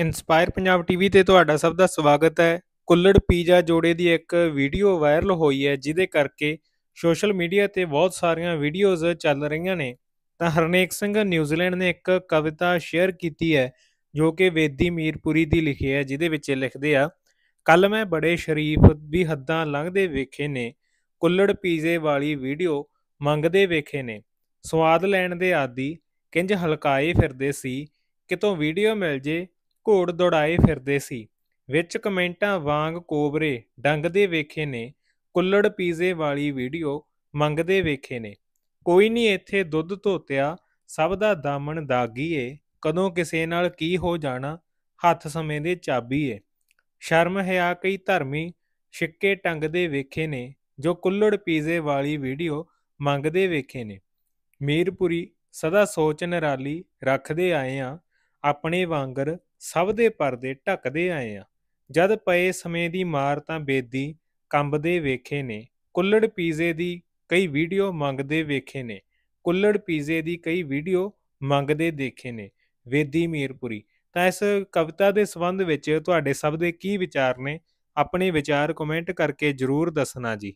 inspire Punjab TV ਤੇ ਤੁਹਾਡਾ ਸਭ ਦਾ ਸਵਾਗਤ ਹੈ ਕੁੱਲੜ ਪੀਜ਼ਾ ਜੋੜੇ ਦੀ ਇੱਕ ਵੀਡੀਓ ਵਾਇਰਲ ਹੋਈ ਹੈ ਜਿਹਦੇ ਕਰਕੇ ਸੋਸ਼ਲ ਮੀਡੀਆ ਤੇ ਬਹੁਤ ਸਾਰੀਆਂ ਵੀਡੀਓਜ਼ ਚੱਲ ਰਹੀਆਂ ਨੇ ਤਾਂ ਹਰਨੇਕ ਸਿੰਘ ਨਿਊਜ਼ੀਲੈਂਡ ਨੇ ਇੱਕ ਕਵਿਤਾ ਸ਼ੇਅਰ ਕੀਤੀ ਹੈ ਜੋ ਕਿ ਵੇਦੀ ਮੀਰਪੁਰੀ ਦੀ ਲਿਖੀ ਹੈ ਜਿਹਦੇ ਵਿੱਚ ਲਿਖਦੇ ਆ ਕੱਲ ਮੈਂ ਬੜੇ ਸ਼ਰੀਫ ਵੀ ਹੱਦਾਂ ਲੰਘਦੇ ਵੇਖੇ ਨੇ ਕੁੱਲੜ ਪੀਜ਼ੇ ਵਾਲੀ ਵੀਡੀਓ ਮੰਗਦੇ ਵੇਖੇ ਨੇ ਸਵਾਦ ਲੈਣ ਦੇ ਆਦੀ ਕਿੰਜ ਹਲਕਾਏ ਫਿਰਦੇ ਸੀ ਕਿਤੋਂ ਵੀਡੀਓ ਮਿਲ ਜੇ ਘੋੜ ਦੌੜਾਏ ਫਿਰਦੇ ਸੀ ਵਿੱਚ ਕਮੈਂਟਾਂ ਵਾਂਗ ਕੋਬਰੇ ਡੰਗਦੇ ਵੇਖੇ ਨੇ ਕੁੱਲੜ ਪੀਜ਼ੇ ਵਾਲੀ ਵੀਡੀਓ ਮੰਗਦੇ ਵੇਖੇ ਨੇ ਕੋਈ ਨਹੀਂ ਇੱਥੇ ਦੁੱਧ ਧੋਤਿਆ ਸਭ ਦਾ ਦਾਮਨ ਦਾਗੀ ਏ ਕਦੋਂ ਕਿਸੇ ਨਾਲ ਕੀ ਹੋ ਜਾਣਾ ਹੱਥ ਸਮੇਂ ਦੇ ਚਾਬੀ ਏ ਸ਼ਰਮ ਹਿਆ ਕਈ ਧਰਮੀ ਛਿੱਕੇ ਟੰਗਦੇ ਵੇਖੇ ਨੇ ਜੋ ਕੁੱਲੜ ਪੀਜ਼ੇ ਵਾਲੀ ਵੀਡੀਓ ਮੰਗਦੇ ਵੇਖੇ ਨੇ ਮੀਰਪੁਰੀ ਸਦਾ ਸੋਚ ਨਰਾਲੀ ਰੱਖਦੇ ਆਏ ਆ ਆਪਣੇ ਵਾਂਗਰ ਸਭ ਦੇ ਪਰਦੇ ਢੱਕਦੇ ਆਏ ਆ ਜਦ ਪਏ ਸਮੇਂ ਦੀ ਮਾਰ ਤਾਂ ਬੇਦੀ ਕੰਬਦੇ ਵੇਖੇ ਨੇ ਕੁੱਲੜ ਪੀਜ਼ੇ ਦੀ ਕਈ ਵੀਡੀਓ ਮੰਗਦੇ ਵੇਖੇ ਨੇ ਕੁੱਲੜ ਪੀਜ਼ੇ ਦੀ ਕਈ ਵੀਡੀਓ ਮੰਗਦੇ ਦੇਖੇ ਨੇ ਵੇਦੀ ਮੀਰਪੁਰੀ ਤਾਂ ਇਸ ਕਵਿਤਾ ਦੇ ਸੰਬੰਧ ਵਿੱਚ ਤੁਹਾਡੇ ਸਭ ਦੇ ਕੀ ਵਿਚਾਰ ਨੇ ਆਪਣੇ ਵਿਚਾਰ ਕਮੈਂਟ ਕਰਕੇ ਜਰੂਰ ਦੱਸਣਾ ਜੀ